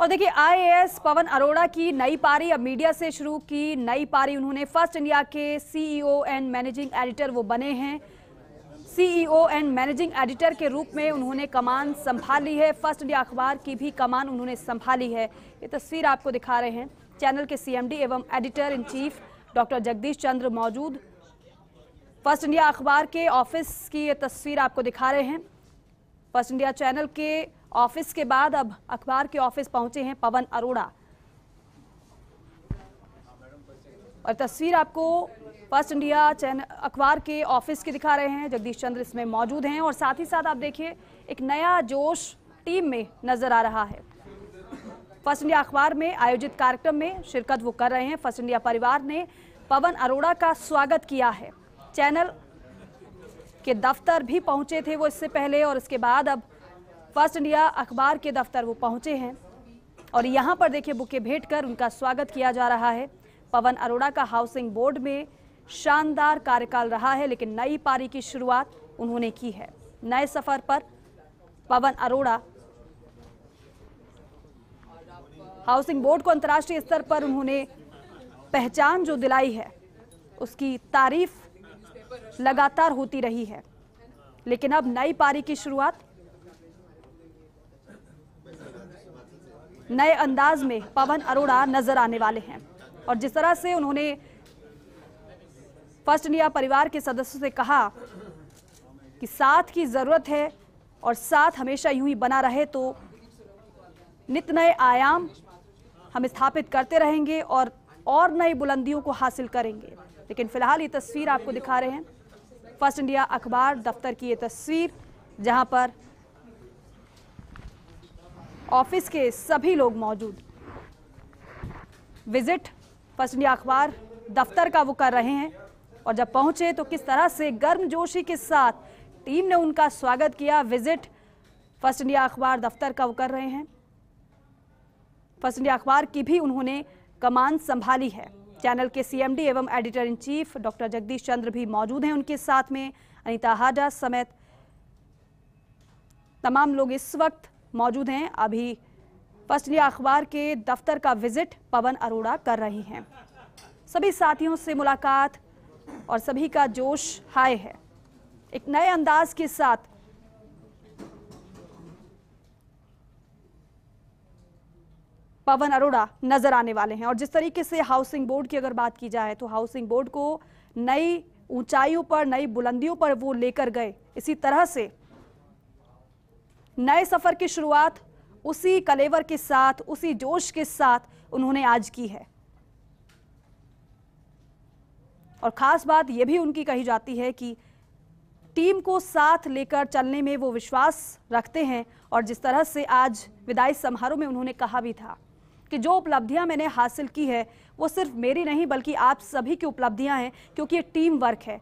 और देखिए आईएएस पवन अरोड़ा की नई पारी अब मीडिया से शुरू की नई पारी उन्होंने फर्स्ट इंडिया के सीईओ एंड मैनेजिंग एडिटर वो बने हैं सीईओ एंड मैनेजिंग एडिटर के रूप में उन्होंने कमान संभाली है फर्स्ट इंडिया अखबार की भी कमान उन्होंने संभाली है ये तस्वीर आपको दिखा रहे हैं चैनल के सीएमडी एवं editor in chief doctor Jagdish Chandra मौजूद फर्स्ट इंडिया अखबार के ऑफिस की ये तस्वीर आपको दिखा रहे हैं फर्स्ट इंडिया चैनल के ऑफिस के बाद अब अखबार के ऑफिस पहुंचे हैं पवन अरोड़ा और तस्वीर आपको फर्स्ट इंडिया चैन अखबार के ऑफिस की दिखा रहे हैं जगदीश चंद्र इसमें मौजूद हैं और साथ ही साथ आप देखिए एक नया जोश टीम में नजर आ रहा है फर्स्ट इंडिया अखबार में आयोजित कार्यक्रम में शिरकत वो कर रहे हैं फर्स्ट इंडिया परिवार ने पवन अरोड़ा का स्वागत किया है चैनल के दफ्तर भी पहुंचे थे वो इससे पहले और इसके बाद अब फर्स्ट इंडिया अखबार के दफ्तर वो पहुंचे हैं और यहाँ पर देखिए बुके भेंट कर उनका स्वागत किया जा रहा है पवन अरोड़ा का हाउसिंग बोर्ड में शानदार कार्यकाल रहा है लेकिन नई पारी की शुरुआत उन्होंने की है नए सफर पर पवन अरोड़ा हाउसिंग बोर्ड को अंतर्राष्ट्रीय स्तर पर उन्होंने पहचान जो दिलाई है उसकी तारीफ लगातार होती रही है लेकिन अब नई पारी की शुरुआत नए अंदाज में पवन अरोड़ा नजर आने वाले हैं और जिस तरह से उन्होंने फर्स्ट इंडिया परिवार के सदस्यों से कहा कि साथ की ज़रूरत है और साथ हमेशा यूं ही बना रहे तो नित नए आयाम हम स्थापित करते रहेंगे और और नई बुलंदियों को हासिल करेंगे लेकिन फिलहाल ये तस्वीर आपको दिखा रहे हैं फर्स्ट इंडिया अखबार दफ्तर की ये तस्वीर जहां पर ऑफिस के सभी लोग मौजूद विजिट फर्स्ट इंडिया अखबार दफ्तर का वो कर रहे हैं और जब पहुंचे तो किस तरह से गर्मजोशी के साथ टीम ने उनका स्वागत किया विजिट फर्स्ट इंडिया अखबार दफ्तर का वो कर रहे हैं फर्स्ट इंडिया अखबार की भी उन्होंने कमान संभाली है चैनल के सीएमडी एवं editor in chief doctor Jagdish Chandra भी मौजूद हैं उनके साथ में अनिता हाडा समेत तमाम लोग इस वक्त मौजूद हैं अभी फर्स्ट इंडिया अखबार के दफ्तर का विजिट पवन अरोड़ा कर रहे हैं सभी साथियों से मुलाकात और सभी का जोश हाई है एक नए अंदाज के साथ पवन अरोड़ा नजर आने वाले हैं और जिस तरीके से हाउसिंग बोर्ड की अगर बात की जाए तो हाउसिंग बोर्ड को नई ऊंचाइयों पर नई बुलंदियों पर वो लेकर गए इसी तरह से नए सफ़र की शुरुआत उसी कलेवर के साथ उसी जोश के साथ उन्होंने आज की है और ख़ास बात यह भी उनकी कही जाती है कि टीम को साथ लेकर चलने में वो विश्वास रखते हैं और जिस तरह से आज विदाई समारोह में उन्होंने कहा भी था कि जो उपलब्धियां मैंने हासिल की है वो सिर्फ मेरी नहीं बल्कि आप सभी की उपलब्धियां हैं क्योंकि ये टीम वर्क है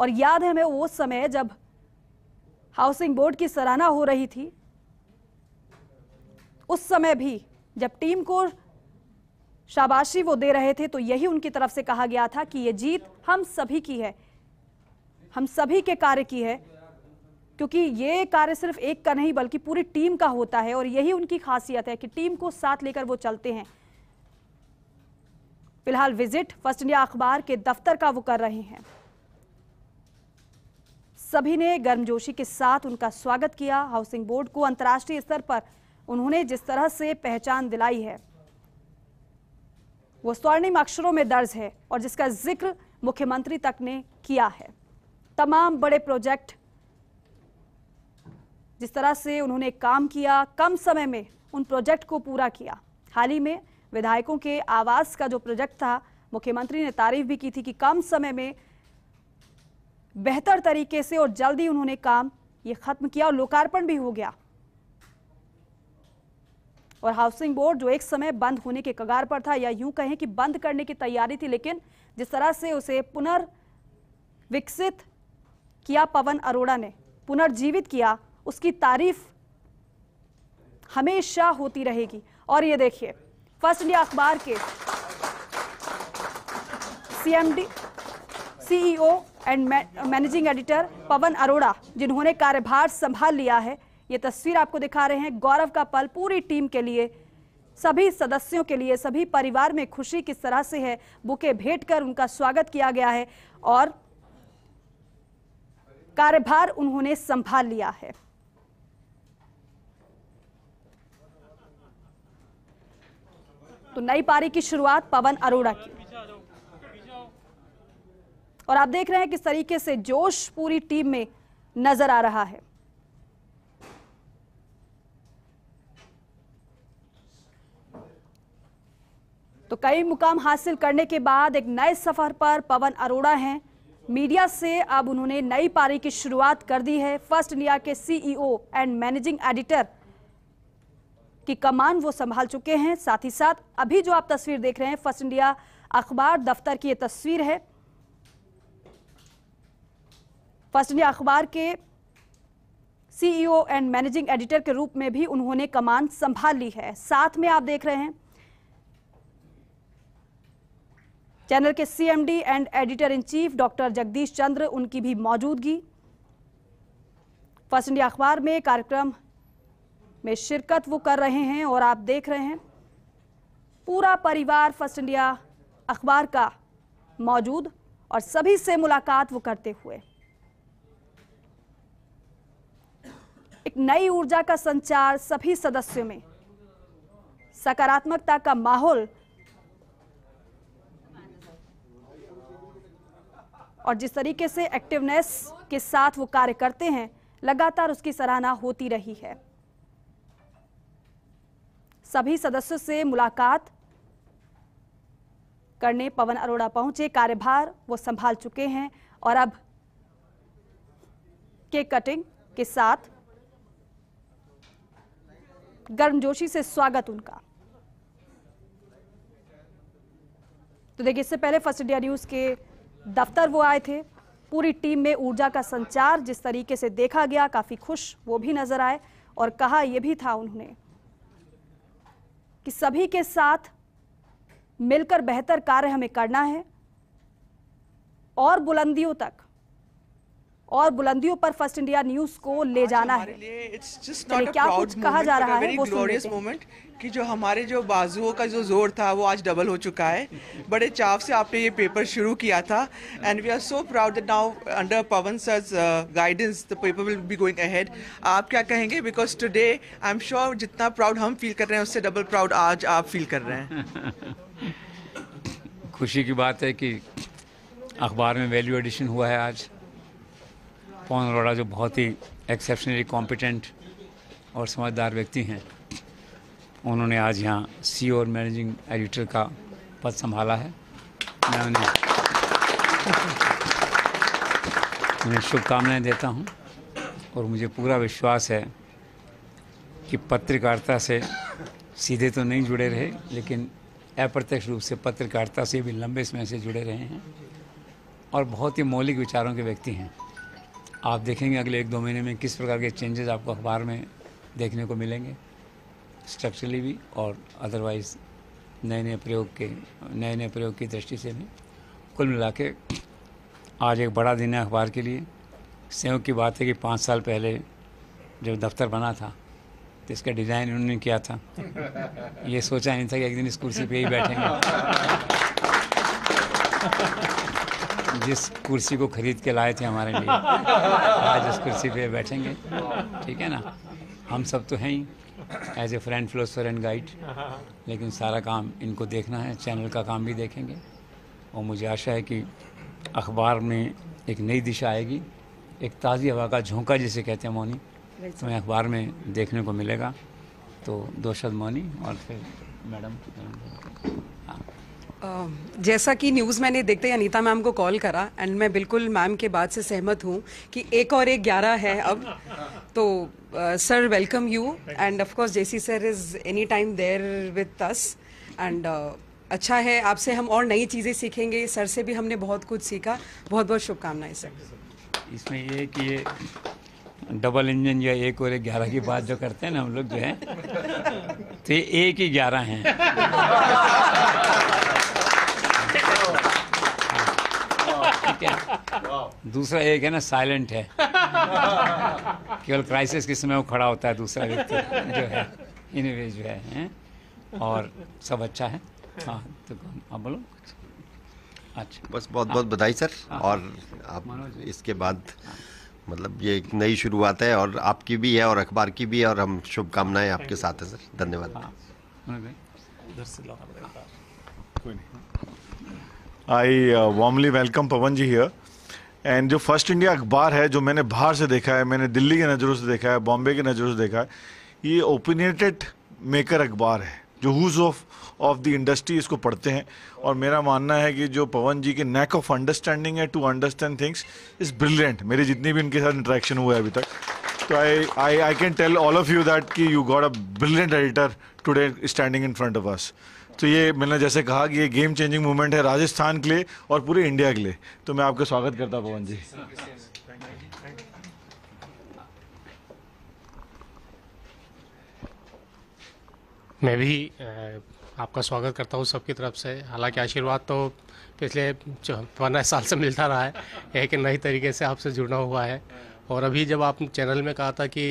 और याद है हमें वो समय जब हाउसिंग बोर्ड की सराहना हो रही थी उस समय भी जब टीम को शाबाशी वो दे रहे थे तो यही उनकी तरफ से कहा गया था कि ये जीत हम सभी की है हम सभी के कार्य की है क्योंकि ये कार्य सिर्फ एक का नहीं बल्कि पूरी टीम का होता है और यही उनकी खासियत है कि टीम को साथ लेकर वो चलते हैं फिलहाल विजिट फर्स्ट इंडिया अखबार के दफ्तर का वो कर रहे हैं सभी ने गर्मजोशी के साथ उनका स्वागत किया हाउसिंग बोर्ड को अंतर्राष्ट्रीय स्तर पर उन्होंने जिस तरह से पहचान दिलाई है वो स्वर्णिम अक्षरों में दर्ज है और जिसका जिक्र मुख्यमंत्री तक ने किया है तमाम बड़े प्रोजेक्ट जिस तरह से उन्होंने काम किया कम समय में उन प्रोजेक्ट को पूरा किया हाल ही में विधायकों के आवास का जो प्रोजेक्ट था मुख्यमंत्री ने तारीफ भी की थी कि कम समय में बेहतर तरीके से और जल्दी उन्होंने काम ये खत्म किया और लोकार्पण भी हो गया और हाउसिंग बोर्ड जो एक समय बंद होने के कगार पर था या यूं कहें कि बंद करने की तैयारी थी लेकिन जिस तरह से उसे पुनर्विकसित किया पवन अरोड़ा ने पुनर्जीवित किया उसकी तारीफ हमेशा होती रहेगी और ये देखिए फर्स्ट इंडिया अखबार के CMD CEO and managing editor Pawan Arora जिन्होंने कार्यभार संभाल लिया है ये तस्वीर आपको दिखा रहे हैं गौरव का पल पूरी टीम के लिए सभी सदस्यों के लिए सभी परिवार में खुशी किस तरह से है बुके भेंट कर उनका स्वागत किया गया है और कार्यभार उन्होंने संभाल लिया है तो नई पारी की शुरुआत पवन अरोड़ा की और आप देख रहे हैं किस तरीके से जोश पूरी टीम में नजर आ रहा है तो कई मुकाम हासिल करने के बाद एक नए सफर पर पवन अरोड़ा हैं मीडिया से अब उन्होंने नई पारी की शुरुआत कर दी है फर्स्ट इंडिया के सीईओ एंड मैनेजिंग एडिटर की कमान वो संभाल चुके हैं साथ ही साथ अभी जो आप तस्वीर देख रहे हैं फर्स्ट इंडिया अखबार दफ्तर की ये तस्वीर है फर्स्ट इंडिया अखबार के सीईओ एंड मैनेजिंग एडिटर के रूप में भी उन्होंने कमान संभाल ली है साथ में आप देख रहे हैं चैनल के CMD and editor in chief doctor Jagdish Chandra उनकी भी मौजूदगी फर्स्ट इंडिया अखबार में कार्यक्रम में शिरकत वो कर रहे हैं और आप देख रहे हैं पूरा परिवार फर्स्ट इंडिया अखबार का मौजूद और सभी से मुलाकात वो करते हुए नई ऊर्जा का संचार सभी सदस्यों में सकारात्मकता का माहौल और जिस तरीके से एक्टिवनेस के साथ वो कार्य करते हैं लगातार उसकी सराहना होती रही है सभी सदस्यों से मुलाकात करने पवन अरोड़ा पहुंचे कार्यभार वो संभाल चुके हैं और अब केक कटिंग के साथ गर्मजोशी से स्वागत उनका तो देखिए इससे पहले फर्स्ट इंडिया न्यूज के दफ्तर वो आए थे पूरी टीम में ऊर्जा का संचार जिस तरीके से देखा गया काफी खुश वो भी नजर आए और कहा यह भी था उन्होंने कि सभी के साथ मिलकर बेहतर कार्य हमें करना है और बुलंदियों तक और बुलंदियों पर फर्स्ट इंडिया न्यूज को ले जाना है क्या कुछ कहा जा रहा है वो कि जो हमारे जो बाजुओं का जो जोर था वो आज डबल हो चुका है बड़े चाव से आपने ये पेपर शुरू किया था and we are so proud that now under Pawan sir guidance the paper will be going ahead आप क्या कहेंगे because today I am sure जितना प्राउड हम फील कर रहे हैं उससे डबल प्राउड आज आप फील कर रहे हैं खुशी की बात है कि अखबार में वैल्यू एडिशन हुआ है आज पवन अरोड़ा जो बहुत ही एक्सेप्शनली कॉम्पिटेंट और समझदार व्यक्ति हैं उन्होंने आज यहाँ सी e और मैनेजिंग एडिटर का पद संभाला है मैं उन्हें उन्हें शुभकामनाएँ देता हूँ और मुझे पूरा विश्वास है कि पत्रकारिता से सीधे तो नहीं जुड़े रहे लेकिन अप्रत्यक्ष रूप से पत्रकारिता से भी लंबे समय से जुड़े रहे हैं और बहुत ही मौलिक विचारों के व्यक्ति हैं आप देखेंगे अगले एक दो महीने में किस प्रकार के चेंजेस आपको अखबार में देखने को मिलेंगे स्ट्रक्चरली भी और अदरवाइज नए नए प्रयोग के नए नए प्रयोग की दृष्टि से भी कुल मिला के आज एक बड़ा दिन है अखबार के लिए संयोग की बात है कि पाँच साल पहले जब दफ्तर बना था तो इसका डिज़ाइन उन्होंने किया था ये सोचा नहीं था कि एक दिन इस कुर्सी पे ही बैठेंगे जिस कुर्सी को खरीद के लाए थे हमारे लिए आज उस कुर्सी पे बैठेंगे ठीक है ना हम सब तो हैं ही as a friend philosopher and guide लेकिन सारा काम इनको देखना है चैनल का काम भी देखेंगे और मुझे आशा है कि अखबार में एक नई दिशा आएगी एक ताज़ी हवा का झोंका जिसे कहते हैं मौनी हमें अखबार में देखने को मिलेगा तो दोषद मोनी मौनी और फिर मैडम हाँ जैसा कि न्यूज़ मैंने देखते ही अनीता मैम को कॉल करा एंड मैं बिल्कुल मैम के बात से सहमत हूँ कि एक और एक ग्यारह है अब तो sir welcome you and of course JC sir is any time there with us and अच्छा है आपसे हम और नई चीज़ें सीखेंगे सर से भी हमने बहुत कुछ सीखा बहुत बहुत शुभकामनाएं सर इसमें ये कि ये डबल इंजन जो एक और एक ग्यारह की बात जो करते हैं ना हम लोग जो है तो ये एक ही ग्यारह हैं क्या दूसरा एक है ना साइलेंट है केवल क्राइसिस के समय वो खड़ा होता है दूसरा व्यक्ति जो है इनवे जो है, है और सब अच्छा है हाँ तो आप बोलो अच्छा बस बहुत बहुत बधाई सर हाँ। और आप इसके बाद मतलब ये एक नई शुरुआत है और आपकी भी है और अखबार की भी है और हम शुभकामनाएं आपके साथ हैं सर धन्यवाद हाँ। I warmly welcome Pawan ji here and जो फर्स्ट इंडिया अखबार है जो मैंने बाहर से देखा है मैंने दिल्ली के नज़रों से देखा है बॉम्बे की नज़रों से देखा है ये ओपिनियटेड मेकर अखबार है जो who's of of the industry इसको पढ़ते हैं और मेरा मानना है कि जो पवन जी के नैक ऑफ अंडरस्टैंडिंग है to understand things is brilliant मेरे जितनी भी इनके साथ इंट्रैक्शन हुआ है अभी तक तो I I I can tell all of you that कि you got a brilliant editor today standing in front of us तो ये मैंने जैसे कहा कि ये गेम चेंजिंग मूवमेंट है राजस्थान के लिए और पूरे इंडिया के लिए तो मैं आपका स्वागत करता पवन जी मैं भी आपका स्वागत करता हूँ सबकी तरफ से हालांकि आशीर्वाद तो पिछले पंद्रह साल से मिलता रहा है एक नई तरीके से आपसे जुड़ा हुआ है और अभी जब आप चैनल में कहा था कि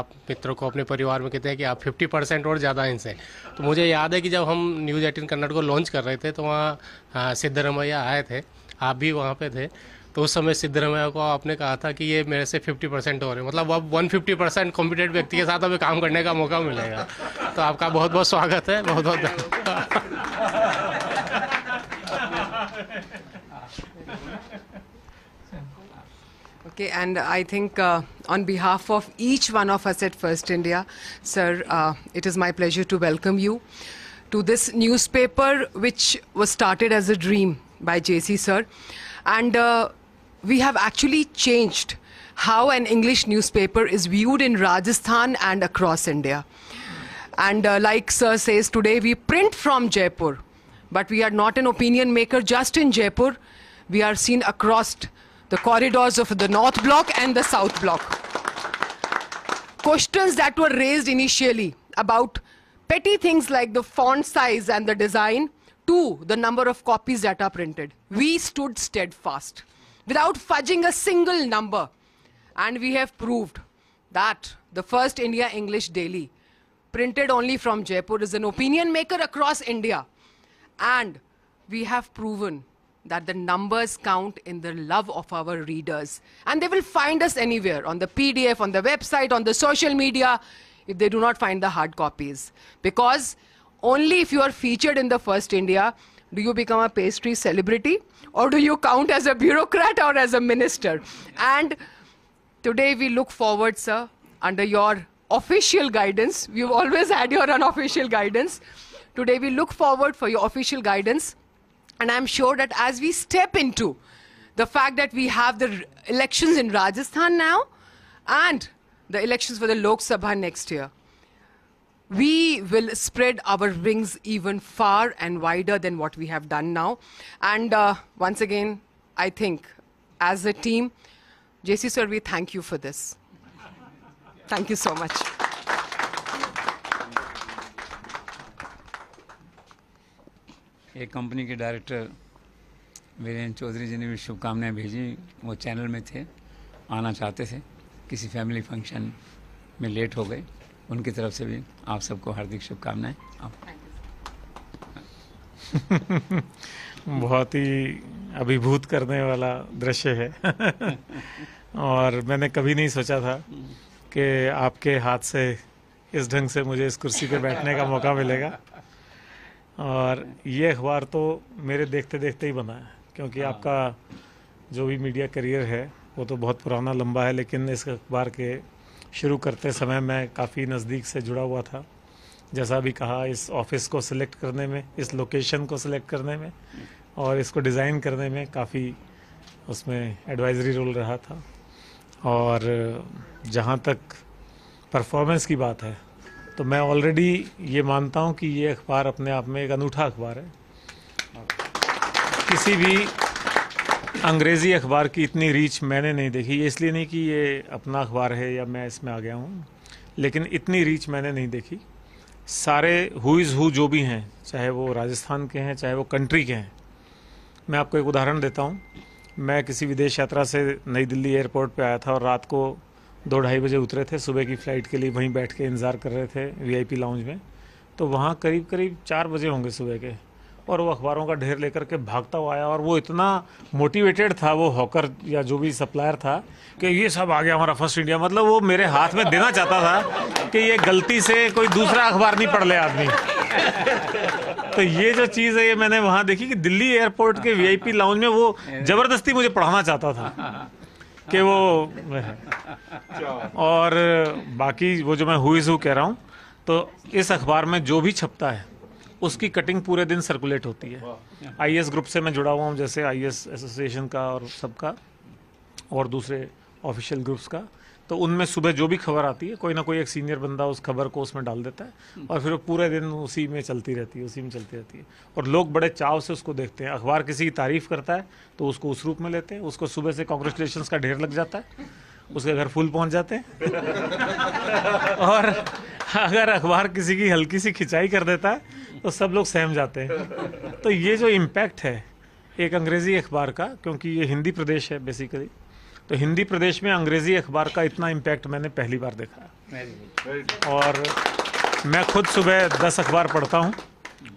आप मित्रों को अपने परिवार में कहते हैं कि आप 50 परसेंट और ज़्यादा इनसे तो मुझे याद है कि जब हम न्यूज़ एटीन कन्नड़ को लॉन्च कर रहे थे तो वहाँ सिद्धरमैया आए थे आप भी वहाँ पे थे तो उस समय सिद्धरमैया को आपने कहा था कि ये मेरे से 50 परसेंट हो रहे हैं मतलब अब 150 परसेंट कॉम्पिटेंट व्यक्ति के साथ अभी काम करने का मौका मिलेगा तो आपका बहुत बहुत स्वागत है बहुत बहुत धन्यवाद Okay, and I think uh, on behalf of each one of us at First India, sir, uh, it is my pleasure to welcome you to this newspaper, which was started as a dream by JC, sir. And uh, we have actually changed how an English newspaper is viewed in Rajasthan and across India. And uh, like sir says, today we print from Jaipur, but we are not an opinion maker just in Jaipur. We are seen across the corridors of the North Block and the South Block. Questions that were raised initially about petty things like the font size and the design to the number of copies that are printed. We stood steadfast without fudging a single number. And we have proved that the first India English daily, printed only from Jaipur, is an opinion maker across India. And we have proven that the numbers count in the love of our readers. And they will find us anywhere on the PDF, on the website, on the social media, if they do not find the hard copies. Because only if you are featured in the first India do you become a pastry celebrity or do you count as a bureaucrat or as a minister? And today we look forward, sir, under your official guidance. We've always had your unofficial guidance. Today we look forward for your official guidance and I'm sure that as we step into the fact that we have the elections in Rajasthan now and the elections for the Lok Sabha next year, we will spread our wings even far and wider than what we have done now. And uh, once again, I think as a team, JC sir, we thank you for this. Thank you so much. एक company के director Virendra Chaudhary ji ने भी शुभकामनाएं भेजी वो channel में थे आना चाहते थे किसी फैमिली फंक्शन में लेट हो गए उनकी तरफ से भी आप सबको हार्दिक शुभकामनाएं आप बहुत ही अभिभूत करने वाला दृश्य है और मैंने कभी नहीं सोचा था कि आपके हाथ से इस ढंग से मुझे इस कुर्सी पर बैठने का मौका मिलेगा और ये अखबार तो मेरे देखते देखते ही बना है क्योंकि हाँ। आपका जो भी मीडिया करियर है वो तो बहुत पुराना लंबा है लेकिन इस अखबार के शुरू करते समय मैं काफ़ी नज़दीक से जुड़ा हुआ था जैसा भी कहा इस ऑफिस को सिलेक्ट करने में इस लोकेशन को सिलेक्ट करने में और इसको डिज़ाइन करने में काफ़ी उसमें एडवाइजरी रोल रहा था और जहाँ तक परफॉर्मेंस की बात है तो मैं ऑलरेडी ये मानता हूँ कि ये अखबार अपने आप में एक अनूठा अखबार है किसी भी अंग्रेज़ी अखबार की इतनी रीच मैंने नहीं देखी ये इसलिए नहीं कि ये अपना अखबार है या मैं इसमें आ गया हूँ लेकिन इतनी रीच मैंने नहीं देखी सारे हु इज़ हु जो भी हैं चाहे वो राजस्थान के हैं चाहे वो कंट्री के हैं मैं आपको एक उदाहरण देता हूँ मैं किसी विदेश यात्रा से नई दिल्ली एयरपोर्ट पे आया था और रात को दो ढाई बजे उतरे थे सुबह की फ़्लाइट के लिए वहीं बैठ के इंतज़ार कर रहे थे वीआईपी लाउंज में तो वहाँ करीब करीब चार बजे होंगे सुबह के और वो अखबारों का ढेर लेकर के भागता हुआ आया और वो इतना मोटिवेटेड था वो हॉकर या जो भी सप्लायर था कि ये सब आ गया हमारा फर्स्ट इंडिया मतलब वो मेरे हाथ में देना चाहता था कि ये गलती से कोई दूसरा अखबार नहीं पढ़ ले आदमी तो ये जो चीज़ है ये मैंने वहाँ देखी कि दिल्ली एयरपोर्ट के वीआईपी लाउंज में वो ज़बरदस्ती मुझे पढ़ाना चाहता था कि वो और बाकी वो जो मैं हुई हूँ कह रहा हूँ तो इस अखबार में जो भी छपता है उसकी कटिंग पूरे दिन सर्कुलेट होती है आई ग्रुप से मैं जुड़ा हुआ हूँ जैसे आई एसोसिएशन का और सबका और दूसरे ऑफिशियल ग्रुप्स का तो उनमें सुबह जो भी खबर आती है कोई ना कोई एक सीनियर बंदा उस खबर को उसमें डाल देता है और फिर वो पूरे दिन उसी में चलती रहती है उसी में चलती रहती है और लोग बड़े चाव से उसको देखते हैं अखबार किसी की तारीफ करता है तो उसको उस रूप में लेते हैं उसको सुबह से कॉन्ग्रेचुलेशन का ढेर लग जाता है उसके घर फूल पहुंच जाते हैं और अगर अखबार किसी की हल्की सी खिंचाई कर देता है तो सब लोग सहम जाते हैं तो ये जो इम्पैक्ट है एक अंग्रेज़ी अखबार का क्योंकि ये हिंदी प्रदेश है बेसिकली तो हिंदी प्रदेश में अंग्रेज़ी अखबार का इतना इम्पैक्ट मैंने पहली बार देखा और मैं खुद सुबह दस अखबार पढ़ता हूँ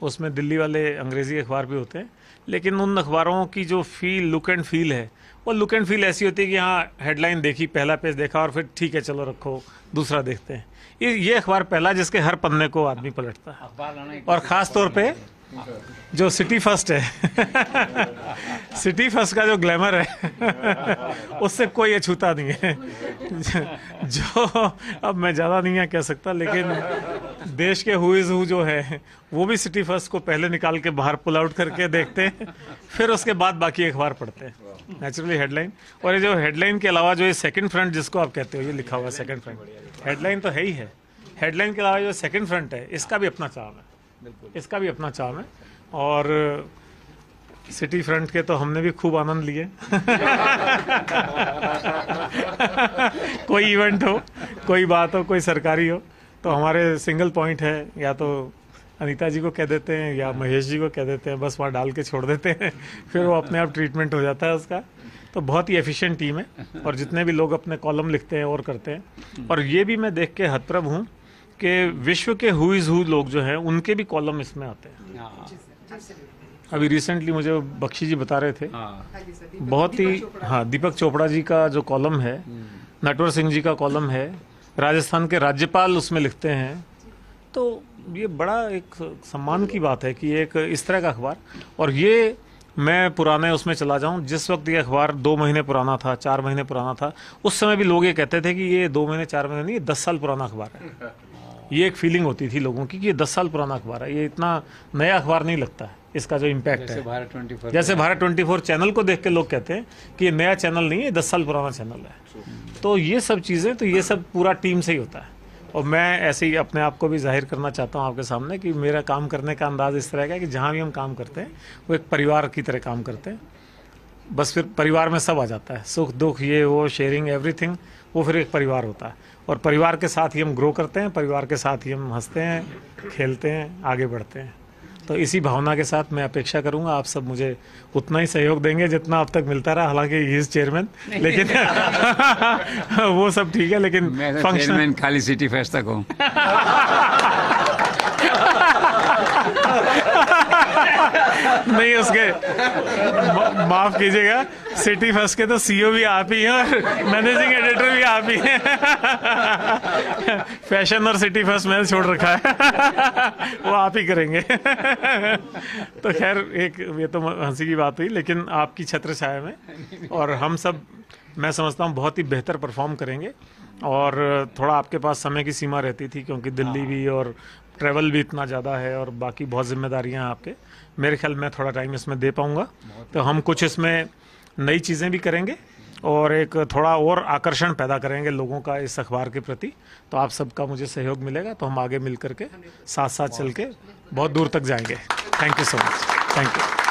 उसमें दिल्ली वाले अंग्रेज़ी अखबार भी होते हैं लेकिन उन अखबारों की जो फील लुक एंड फील है वो लुक एंड फील ऐसी होती है कि हाँ हेडलाइन देखी पहला पेज देखा और फिर ठीक है चलो रखो दूसरा देखते हैं ये ये अखबार पहला जिसके हर पन्ने को आदमी पलटता है और ख़ास तौर पर जो सिटी फर्स्ट है सिटी फर्स्ट का जो ग्लैमर है उससे कोई अछूता नहीं है जो अब मैं ज़्यादा नहीं कह सकता लेकिन देश के हु हु जो है वो भी सिटी फर्स्ट को पहले निकाल के बाहर पुल आउट करके देखते हैं फिर उसके बाद बाकी अखबार पढ़ते हैं नेचुरली हेडलाइन और ये जो हेडलाइन के अलावा जो ये सेकंड फ्रंट जिसको आप कहते हो ये लिखा हुआ सेकंड फ्रंट हेडलाइन तो है ही है हेडलाइन के अलावा जो सेकंड फ्रंट है इसका भी अपना काम है इसका भी अपना चाव है और सिटी फ्रंट के तो हमने भी खूब आनंद लिए कोई इवेंट हो कोई बात हो कोई सरकारी हो तो हमारे सिंगल पॉइंट है या तो अनीता जी को कह देते हैं या महेश जी को कह देते हैं बस वहाँ डाल के छोड़ देते हैं फिर वो अपने आप ट्रीटमेंट हो जाता है उसका तो बहुत ही एफिशिएंट टीम है और जितने भी लोग अपने कॉलम लिखते हैं और करते हैं और ये भी मैं देख के हतप्रभ हूँ कि विश्व के हु इज हु लोग जो हैं उनके भी कॉलम इसमें आते हैं हाँ। अभी रिसेंटली मुझे बख्शी जी बता रहे थे हाँ। बहुत ही हाँ दीपक चोपड़ा जी का जो कॉलम है हम्म। नटवर सिंह जी का कॉलम है राजस्थान के राज्यपाल उसमें लिखते हैं तो ये बड़ा एक सम्मान की बात है कि एक इस तरह का अखबार और ये मैं पुराने उसमें चला जाऊं जिस वक्त ये अखबार दो महीने पुराना था चार महीने पुराना था उस समय भी लोग ये कहते थे कि ये दो महीने चार महीने नहीं दस साल पुराना अखबार है ये एक फीलिंग होती थी लोगों की कि ये दस साल पुराना अखबार है ये इतना नया अखबार नहीं लगता है इसका जो इम्पैक्ट है भारत 24 जैसे भारत ट्वेंटी फोर चैनल को देख के लोग कहते हैं कि ये नया चैनल नहीं है दस साल पुराना चैनल है तो ये सब चीज़ें तो ये सब पूरा टीम से ही होता है और मैं ऐसे ही अपने आप को भी जाहिर करना चाहता हूँ आपके सामने कि मेरा काम करने का अंदाज इस तरह का है कि जहाँ भी हम काम करते हैं वो एक परिवार की तरह काम करते हैं बस फिर परिवार में सब आ जाता है सुख दुख ये वो शेयरिंग एवरीथिंग वो फिर एक परिवार होता है और परिवार के साथ ही हम ग्रो करते हैं परिवार के साथ ही हम हंसते हैं खेलते हैं आगे बढ़ते हैं तो इसी भावना के साथ मैं अपेक्षा करूंगा आप सब मुझे उतना ही सहयोग देंगे जितना अब तक मिलता रहा हालांकि ही इज चेयरमैन लेकिन वो सब ठीक है लेकिन फंक्शन तो खाली सिटी फेस्ट तक हूँ नहीं उसके माफ कीजिएगा सिटी फर्स्ट के तो सीईओ भी आप ही हैं और मैनेजिंग एडिटर भी आप ही हैं फैशन और सिटी फर्स्ट मैंने छोड़ रखा है वो आप ही करेंगे तो खैर एक ये तो हंसी की बात हुई लेकिन आपकी छत्र छाया में और हम सब मैं समझता हूँ बहुत ही बेहतर परफॉर्म करेंगे और थोड़ा आपके पास समय की सीमा रहती थी क्योंकि दिल्ली हाँ। भी और ट्रैवल भी इतना ज़्यादा है और बाकी बहुत जिम्मेदारियां हैं आपके मेरे ख्याल में थोड़ा टाइम इसमें दे पाऊँगा तो हम कुछ इसमें नई चीज़ें भी करेंगे और एक थोड़ा और आकर्षण पैदा करेंगे लोगों का इस अखबार के प्रति तो आप सबका मुझे सहयोग मिलेगा तो हम आगे मिल करके साथ साथ चल के बहुत दूर तक जाएंगे thank you so much thank you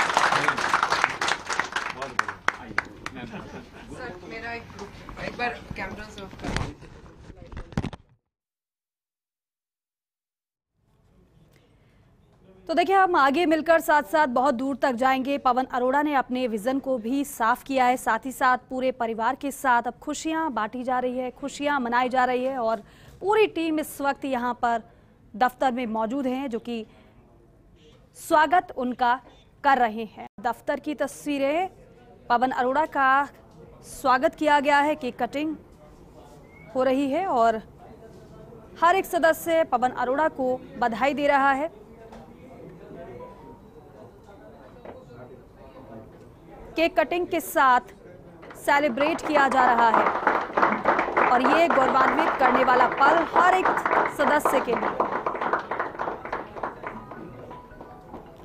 तो देखिए हम आगे मिलकर साथ साथ बहुत दूर तक जाएंगे पवन अरोड़ा ने अपने विजन को भी साफ किया है साथ ही साथ पूरे परिवार के साथ अब खुशियां बांटी जा रही है खुशियां मनाई जा रही है और पूरी टीम इस वक्त यहां पर दफ्तर में मौजूद हैं जो कि स्वागत उनका कर रहे हैं दफ्तर की तस्वीरें पवन अरोड़ा का स्वागत किया गया है केक कटिंग हो रही है और हर एक सदस्य पवन अरोड़ा को बधाई दे रहा है केक कटिंग के साथ सेलिब्रेट किया जा रहा है और ये गौरवान्वित करने वाला पल हर एक सदस्य के लिए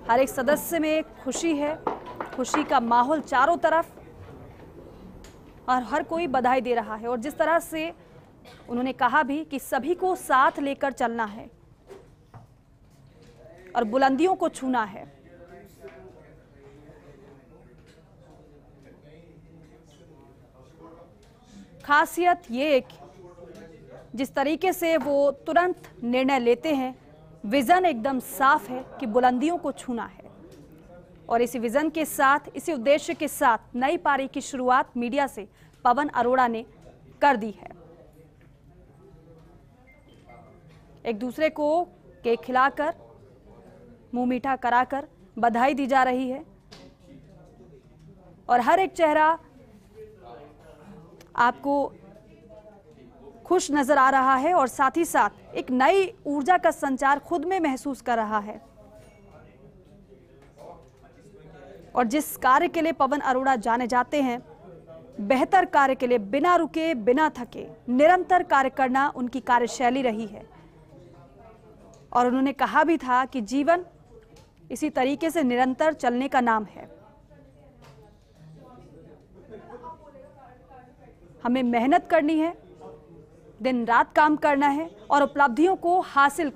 हर एक सदस्य में खुशी है खुशी का माहौल चारों तरफ और हर कोई बधाई दे रहा है और जिस तरह से उन्होंने कहा भी कि सभी को साथ लेकर चलना है और बुलंदियों को छूना है खासियत ये एक जिस तरीके से वो तुरंत निर्णय लेते हैं विज़न एकदम साफ है कि बुलंदियों को छूना है और इसी विज़न के साथ इसी उद्देश्य के साथ नई पारी की शुरुआत मीडिया से पवन अरोड़ा ने कर दी है एक दूसरे को केक खिलाकर मुंह मीठा कराकर बधाई दी जा रही है और हर एक चेहरा आपको खुश नज़र आ रहा है और साथ ही साथ एक नई ऊर्जा का संचार खुद में महसूस कर रहा है और जिस कार्य के लिए पवन अरोड़ा जाने जाते हैं बेहतर कार्य के लिए बिना रुके बिना थके निरंतर कार्य करना उनकी कार्यशैली रही है और उन्होंने कहा भी था कि जीवन इसी तरीके से निरंतर चलने का नाम है हमें मेहनत करनी है दिन रात काम करना है और उपलब्धियों को हासिल